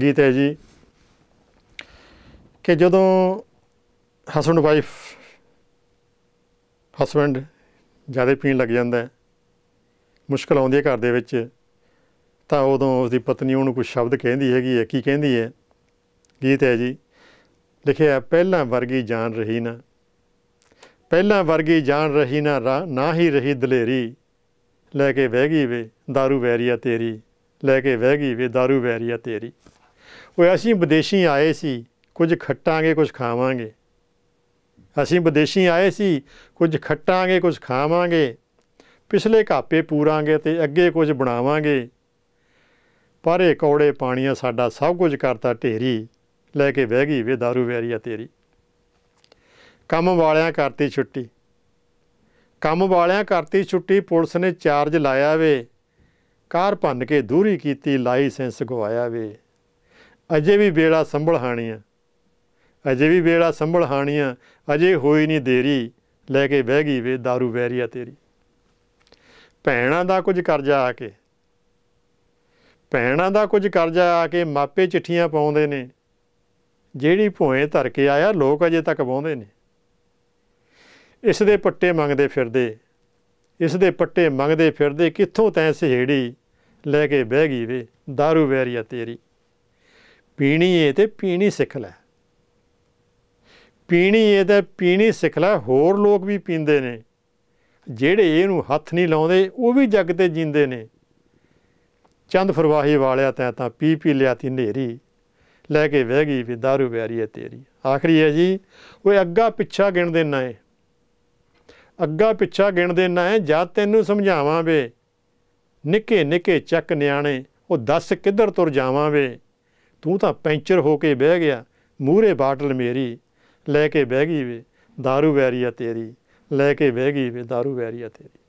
ਗੀਤ ਹੈ ਜੀ ਕਿ ਜਦੋਂ ਹਸਬੰਡ ਵਾਈਫ ਹਸਬੰਡ ਜਿਆਦਾ ਪੀਣ ਲੱਗ ਜਾਂਦਾ ਹੈ ਮੁਸ਼ਕਲ ਆਉਂਦੀ ਹੈ ਘਰ ਦੇ ਵਿੱਚ ਤਾਂ ਉਦੋਂ ਉਸ ਦੀ ਪਤਨੀ ਉਹਨੂੰ ਕੋਈ ਸ਼ਬਦ ਕਹਿੰਦੀ ਹੈਗੀ ਹੈ ਕੀ ਕਹਿੰਦੀ ਹੈ ਗੀਤ ਹੈ ਜੀ ਲਿਖਿਆ ਪਹਿਲਾਂ ਵਰਗੀ ਜਾਨ ਰਹੀ ਨਾ ਪਹਿਲਾਂ ਵਰਗੀ ਜਾਨ ਰਹੀ ਨਾ ਨਾ ਹੀ ਰਹੀ ਦਲੇਰੀ ਲੈ ਕੇ ਵਹਿ ਗਈ ਵੇ दारू ਵੈਰੀਆ ਤੇਰੀ ਲੈ ਕੇ ਵਹਿ ਗਈ ਵੇ दारू ਵੈਰੀਆ ਤੇਰੀ ਉਹ ਅਸੀਂ ਵਿਦੇਸ਼ੀ ਆਏ ਸੀ ਕੁਝ ਖੱਟਾਂਗੇ ਕੁਝ ਖਾਵਾਂਗੇ ਅਸੀਂ ਵਿਦੇਸ਼ੀ ਆਏ ਸੀ ਕੁਝ ਖੱਟਾਂਗੇ ਕੁਝ ਖਾਵਾਂਗੇ ਪਿਛਲੇ ਘਾਪੇ ਪੂਰਾਂਗੇ ਤੇ ਅੱਗੇ ਕੁਝ ਬਣਾਵਾਂਗੇ ਪਰ ਇਹ ਕੌੜੇ ਪਾਣੀਆਂ ਸਾਡਾ ਸਭ ਕੁਝ ਕਰਤਾ ਢੇਰੀ ਲੈ ਕੇ ਵਹਿ ਗਈ ਵੇ दारू ਵੈਰੀਆ ਤੇਰੀ ਕੰਮ ਵਾਲਿਆਂ ਕਰਤੀ ਛੁੱਟੀ ਕੰਮ ਵਾਲਿਆਂ ਕਰਤੀ ਛੁੱਟੀ ਪੁਲਿਸ ਨੇ ਚਾਰਜ ਲਾਇਆ ਵੇ ਕਾਰ ਭੰਨ ਕੇ ਦੂਰੀ ਕੀਤੀ ਲਾਇਸੈਂਸ ਗਵਾਇਆ ਵੇ ਅਜੇ ਵੀ ਵੇਲਾ ਸੰਭਲ ਆ ਅਜੇ ਵੀ ਵੇਲਾ ਸੰਭਲ ਆ ਅਜੇ ਹੋਈ ਨਹੀਂ ਦੇਰੀ ਲੈ ਕੇ ਬਹਿ ਗਈ ਵੇ दारू ਵੈਰੀਆ ਤੇਰੀ ਭੈਣਾਂ ਦਾ ਕੁਝ ਕਰਜ਼ਾ ਆ ਕੇ ਭੈਣਾਂ ਦਾ ਕੁਝ ਕਰਜ਼ਾ ਆ ਕੇ ਮਾਪੇ ਚਿੱਠੀਆਂ ਪਾਉਂਦੇ ਨੇ ਜਿਹੜੀ ਭੋਏ ਧਰ ਕੇ ਆਇਆ ਲੋਕ ਅਜੇ ਤੱਕ ਬੋਂਦੇ ਨੇ ਇਸ ਦੇ ਪੱਟੇ ਮੰਗਦੇ ਫਿਰਦੇ ਇਸ ਦੇ ਪੱਟੇ ਮੰਗਦੇ ਫਿਰਦੇ ਕਿੱਥੋਂ ਤੈਂ ਸਹੇੜੀ ਲੈ ਕੇ ਬਹਿ ਗਈ ਵੇ दारू ਵੈਰੀਆ ਤੇਰੀ ਪੀਣੀ ਏ ਤੇ ਪੀਣੀ ਸਿੱਖ ਲੈ ਪੀਣੀ ਏ ਤੇ ਪੀਣੀ ਸਿੱਖ ਲੈ ਹੋਰ ਲੋਕ ਵੀ ਪੀਂਦੇ ਨੇ ਜਿਹੜੇ ਇਹਨੂੰ ਹੱਥ ਨਹੀਂ ਲਾਉਂਦੇ ਉਹ ਵੀ ਜੱਗ ਤੇ ਜਿੰਦੇ ਨੇ ਚੰਦ ਫਰਵਾਹੀ ਵਾਲਿਆ ਤੈ ਤਾਂ ਪੀ ਪੀ ਲਿਆ ਤੀ ਨੇਰੀ ਲੈ ਕੇ ਵਹਿ ਗਈ ਵੀ दारू ਵੈਰੀ ਏ ਤੇਰੀ ਆਖਰੀ ਹੈ ਜੀ ਉਹ ਅੱਗਾ ਪਿੱਛਾ ਗਿਣਦੇ ਨਾ ਏ ਅੱਗਾ ਪਿੱਛਾ ਗਿਣਦੇ ਨਾ ਏ ਜਦ ਤੈਨੂੰ ਸਮਝਾਵਾਂ ਵੇ ਨਿੱਕੇ ਨਿੱਕੇ ਚੱਕ ਨਿਆਣੇ ਉਹ ਦੱਸ ਕਿੱਧਰ ਤੁਰ ਜਾਵਾਂ ਵੇ ਤੂੰ ਤਾਂ ਪੈਂਚਰ ਹੋ ਕੇ ਬਹਿ ਗਿਆ ਮੂਰੇ ਬਾਟਲ ਮੇਰੀ ਲੈ ਕੇ ਬਹਿ ਗਈ ਵੇ दारू ਵੈਰੀਆ ਤੇਰੀ ਲੈ ਕੇ ਬਹਿ ਗਈ ਵੇ दारू ਵੈਰੀਆ ਤੇਰੀ